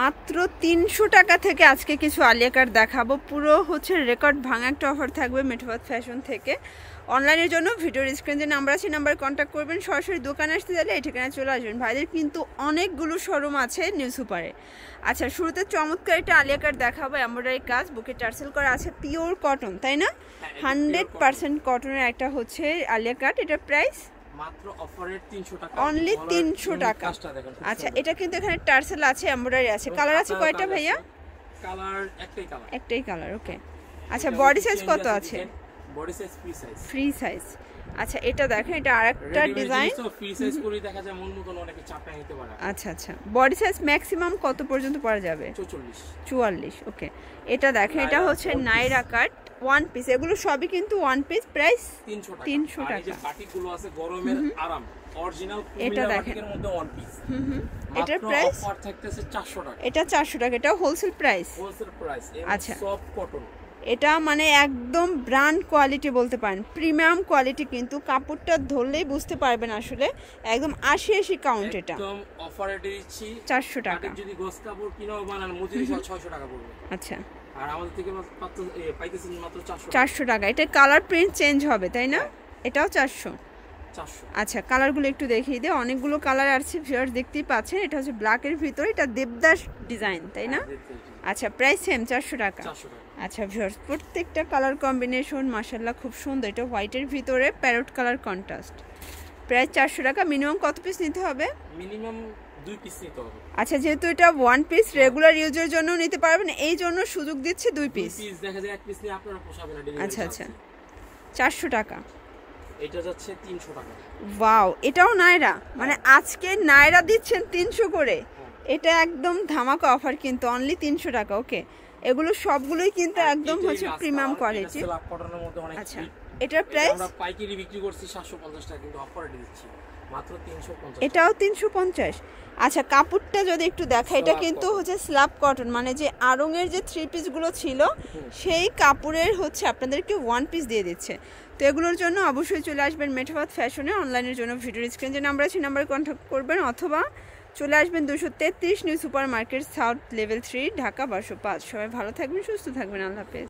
মাত্র তিনশো টাকা থেকে আজকে কিছু আলিয়াকার দেখাবো পুরো হচ্ছে রেকর্ড ভাঙা একটা অফার থাকবে মেঠোবাদ ফ্যাশন থেকে অনলাইনের জন্য ভিডিওর স্ক্রিন যে নাম্বার আছে নাম্বার কন্ট্যাক্ট করবেন সরাসরি দোকানে আসতে চাইলে এই ঠিকানায় চলে আসবেন ভাইদের কিন্তু অনেকগুলো শোরুম আছে নিউ সুপারে আচ্ছা শুরুতে চমৎকার একটা আলিয়াকার দেখাবো এমব্রয়ডারি কাজ বুকে টার্সেল করা আছে পিওর কটন তাই না হান্ড্রেড পার্সেন্ট কটনের একটা হচ্ছে আলিয়া এটার প্রাইস অনলি 300 টাকা আচ্ছা এটা কিন্তু এখানে টার্সেল আছে এমব্রয়ডারি আছে কালার আছে কয়টা ভাইয়া কালার একটাই কালার ওকে আচ্ছা বডি সাইজ কত আছে ফ্রি সাইজ আচ্ছা এটা দেখেন এটা আরেকটা ডিজাইন আচ্ছা আচ্ছা বডি সাইজ ম্যাক্সিমাম কত পর্যন্ত পরা যাবে চুয়াল্লিশ ওকে এটা দেখেন এটা হচ্ছে নাইরা কাট ওয়ান পিস এগুলো সবই কিন্তু ওয়ান পিস প্রাইস তিনশো টাকা টাকা এটা দেখেন ওয়ান পিস হুম হুম এটার প্রাইস টাকা এটা চারশো টাকা এটা হোলসেল প্রাইস আচ্ছা সফট কটন এটা মানে একদম ব্র্যান্ড কোয়ালিটি বলতে পারেন প্রিমিয়াম কোয়ালিটি কিন্তু কাপড়টা ধরলেই বুঝতে পারবেন আসলে একদম আশি আশি কাউন্ট এটা চারশো অফারে দিচ্ছি টাকা যদি গোস কাপড় বানান মজুরি টাকা পড়বে আচ্ছা আর আমাদের থেকে পাইতেছেন মাত্র টাকা এটা কালার প্রিন্ট চেঞ্জ হবে তাই না হ্যাঁ। এটাও চারশো আচ্ছা কালারগুলো একটু দেখিয়ে দে অনেকগুলো কালার আছে ভিউয়ার্স দেখতেই পাচ্ছেন এটা হচ্ছে ব্ল্যাকের ভিতরে এটা দেবদাস ডিজাইন তাই না হ্যাঁ, আচ্ছা প্রাইস সেম চারশো টাকা আচ্ছা ভিউয়ার্স প্রত্যেকটা কালার কম্বিনেশন মাসাল্লাহ খুব সুন্দর এটা হোয়াইটের ভিতরে প্যারট কালার কন্ট্রাস্ট প্রায় চারশো টাকা মিনিমাম কত পিস নিতে হবে মিনিমাম দুই পিস নিতে হবে আচ্ছা যেহেতু এটা ওয়ান পিস রেগুলার ইউজের জন্য নিতে পারবেন এই জন্য সুযোগ দিচ্ছে দুই পিস পিস দেখা যায় এক পিস নিয়ে আপনারা আচ্ছা আচ্ছা চারশো টাকা এটা যাচ্ছে 300 টাকা ওয়াও এটাও নাইরা মানে আজকে নাইরা দিচ্ছেন 300 করে হ্যাঁ। এটা একদম ধামাকা অফার কিন্তু অনলি তিনশো টাকা ওকে এগুলো সবগুলোই কিন্তু একদম হচ্ছে প্রিমিয়াম কোয়ালিটি আচ্ছা এটার প্রাইস পাইকারি বিক্রি করছি 750 টাকা কিন্তু অফার দিচ্ছি মাত্র 350 এটাও 350 আচ্ছা কাপড়টা যদি একটু দেখা এটা কিন্তু হচ্ছে স্ল্যাব কটন মানে যে আরং এর যে থ্রি পিস গুলো ছিল সেই কাপড়ের হচ্ছে আপনাদেরকে ওয়ান পিস দিয়ে দিচ্ছে তো এগুলোর জন্য অবশ্যই চলে আসবেন মেঠাবাদ ফ্যাশনে অনলাইনের জন্য ভিডিও স্ক্রিন যে নাম্বার আছে নাম্বারে কন্ট্যাক্ট করবেন অথবা চলে আসবেন দুশো তেত্রিশ New Super Market South level three Dhaka বারশো পাঁচ সবাই ভালো থাকবেন সুস্থ থাকবেন আল্লাহ হাফেজ